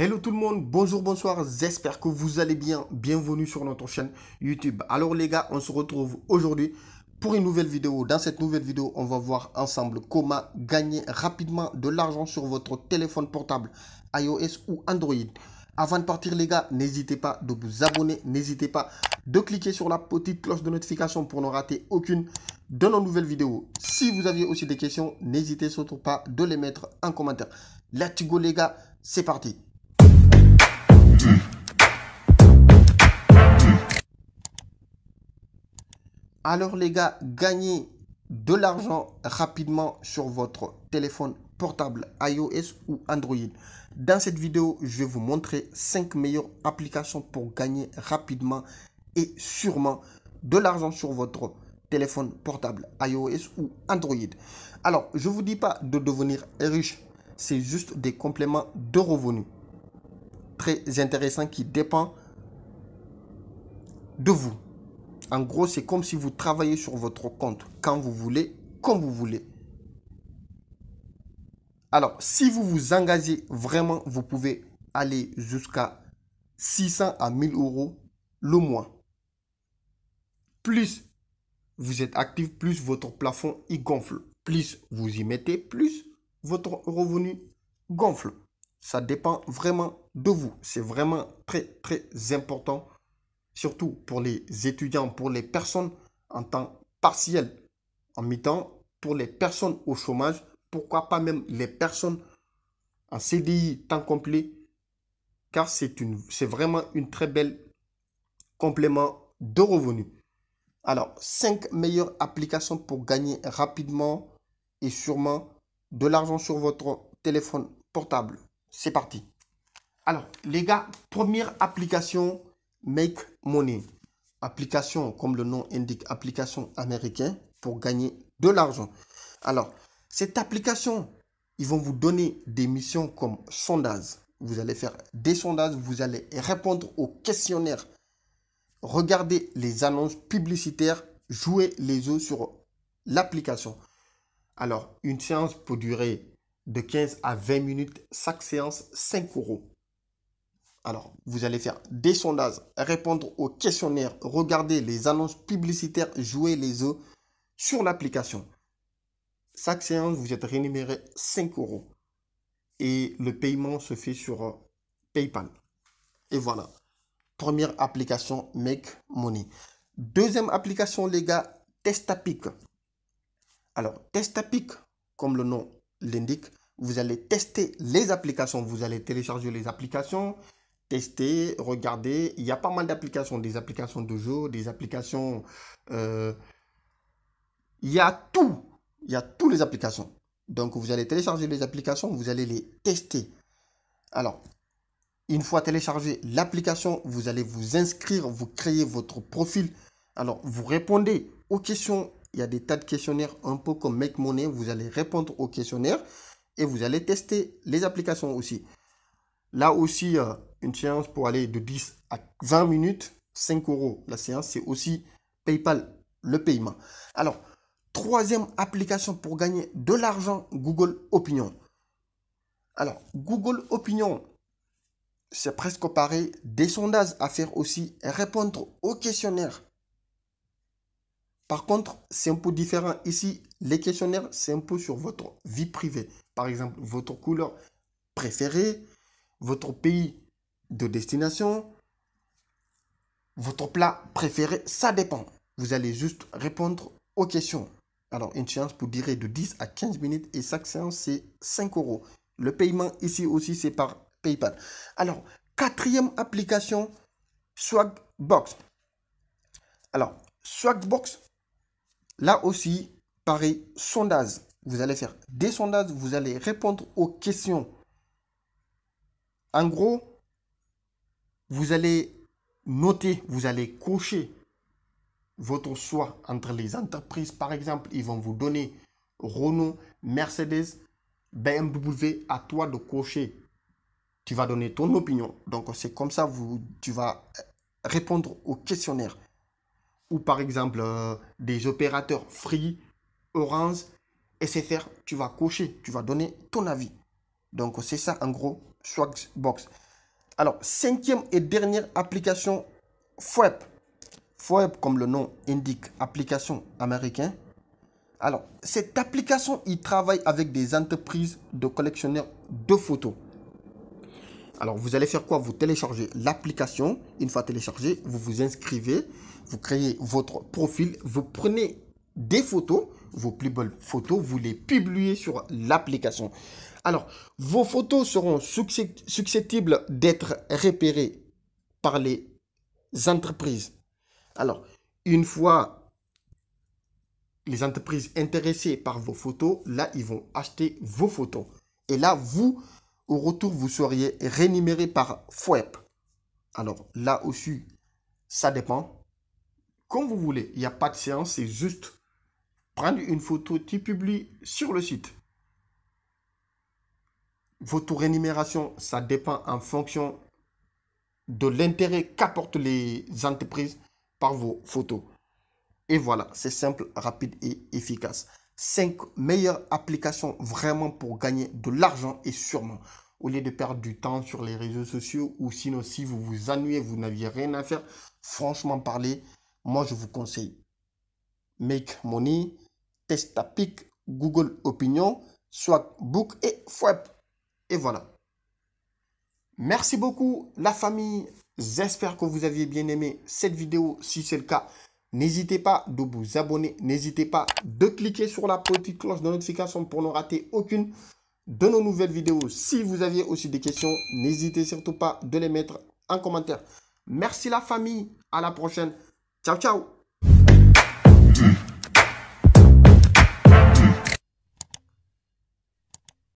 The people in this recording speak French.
Hello tout le monde, bonjour, bonsoir, j'espère que vous allez bien, bienvenue sur notre chaîne YouTube. Alors les gars, on se retrouve aujourd'hui pour une nouvelle vidéo. Dans cette nouvelle vidéo, on va voir ensemble comment gagner rapidement de l'argent sur votre téléphone portable iOS ou Android. Avant de partir les gars, n'hésitez pas de vous abonner, n'hésitez pas de cliquer sur la petite cloche de notification pour ne rater aucune de nos nouvelles vidéos. Si vous aviez aussi des questions, n'hésitez surtout pas de les mettre en commentaire. Let's go les gars, c'est parti alors les gars, gagnez de l'argent rapidement sur votre téléphone portable iOS ou Android. Dans cette vidéo, je vais vous montrer 5 meilleures applications pour gagner rapidement et sûrement de l'argent sur votre téléphone portable iOS ou Android. Alors, je vous dis pas de devenir riche, c'est juste des compléments de revenus très intéressant qui dépend de vous. En gros, c'est comme si vous travaillez sur votre compte quand vous voulez, comme vous voulez. Alors, si vous vous engagez vraiment, vous pouvez aller jusqu'à 600 à 1000 euros le mois. Plus vous êtes actif, plus votre plafond y gonfle. Plus vous y mettez, plus votre revenu gonfle. Ça dépend vraiment de vous. C'est vraiment très, très important, surtout pour les étudiants, pour les personnes en temps partiel, en mi-temps, pour les personnes au chômage, pourquoi pas même les personnes en CDI temps complet, car c'est une, c'est vraiment une très belle complément de revenus. Alors, cinq meilleures applications pour gagner rapidement et sûrement de l'argent sur votre téléphone portable. C'est parti. Alors, les gars, première application Make Money. Application, comme le nom indique, application américaine pour gagner de l'argent. Alors, cette application, ils vont vous donner des missions comme sondage. Vous allez faire des sondages, vous allez répondre aux questionnaires, regarder les annonces publicitaires, jouer les jeux sur l'application. Alors, une séance peut durer de 15 à 20 minutes, chaque séance 5 euros. Alors, vous allez faire des sondages, répondre aux questionnaires, regarder les annonces publicitaires, jouer les œufs sur l'application. Chaque séance, vous êtes rémunéré 5 euros. Et le paiement se fait sur euh, PayPal. Et voilà. Première application, Make Money. Deuxième application, les gars, Testapic. Alors, Testapic, comme le nom l'indique, vous allez tester les applications, vous allez télécharger les applications, tester, regarder. Il y a pas mal d'applications, des applications de jeu, des applications... Euh, il y a tout, il y a toutes les applications. Donc vous allez télécharger les applications, vous allez les tester. Alors, une fois téléchargé l'application, vous allez vous inscrire, vous créez votre profil. Alors, vous répondez aux questions. Il y a des tas de questionnaires, un peu comme Make Money. Vous allez répondre aux questionnaires et vous allez tester les applications aussi. Là aussi, euh, une séance pour aller de 10 à 20 minutes, 5 euros. La séance, c'est aussi PayPal, le paiement. Alors, troisième application pour gagner de l'argent, Google Opinion. Alors, Google Opinion, c'est presque pareil. Des sondages à faire aussi, répondre aux questionnaires. Par contre, c'est un peu différent. Ici, les questionnaires, c'est un peu sur votre vie privée. Par exemple, votre couleur préférée, votre pays de destination, votre plat préféré, ça dépend. Vous allez juste répondre aux questions. Alors, une séance vous durer de 10 à 15 minutes et chaque séance, c'est 5 euros. Le paiement ici aussi, c'est par PayPal. Alors, quatrième application, Swagbox. Alors, Swagbox, Là aussi, pareil, sondage. Vous allez faire des sondages, vous allez répondre aux questions. En gros, vous allez noter, vous allez cocher votre choix entre les entreprises. Par exemple, ils vont vous donner Renault, Mercedes, BMW, à toi de cocher. Tu vas donner ton opinion. Donc, c'est comme ça que tu vas répondre au questionnaire ou par exemple euh, des opérateurs Free, Orange, SFR, tu vas cocher, tu vas donner ton avis. Donc c'est ça en gros, Swagbox. Alors, cinquième et dernière application, FWEP. FWEP, comme le nom indique, application américaine. Alors, cette application, il travaille avec des entreprises de collectionneurs de photos. Alors, vous allez faire quoi Vous téléchargez l'application. Une fois téléchargée, vous vous inscrivez, vous créez votre profil, vous prenez des photos, vos plus belles photos, vous les publiez sur l'application. Alors, vos photos seront susceptibles d'être repérées par les entreprises. Alors, une fois les entreprises intéressées par vos photos, là, ils vont acheter vos photos. Et là, vous, au retour, vous seriez rémunéré par FOEP. Alors là aussi, ça dépend. Comme vous voulez, il n'y a pas de séance, c'est juste prendre une photo qui publie sur le site. Votre rémunération, ça dépend en fonction de l'intérêt qu'apportent les entreprises par vos photos. Et voilà, c'est simple, rapide et efficace. 5 meilleures applications vraiment pour gagner de l'argent et sûrement au lieu de perdre du temps sur les réseaux sociaux ou sinon si vous vous ennuyez, vous n'aviez rien à faire, franchement parler, moi je vous conseille Make Money, Testapic, Google Opinion, book et Fweb. Et voilà. Merci beaucoup la famille. J'espère que vous aviez bien aimé cette vidéo. Si c'est le cas, N'hésitez pas de vous abonner. N'hésitez pas de cliquer sur la petite cloche de notification pour ne rater aucune de nos nouvelles vidéos. Si vous aviez aussi des questions, n'hésitez surtout pas de les mettre en commentaire. Merci la famille. À la prochaine. Ciao, ciao.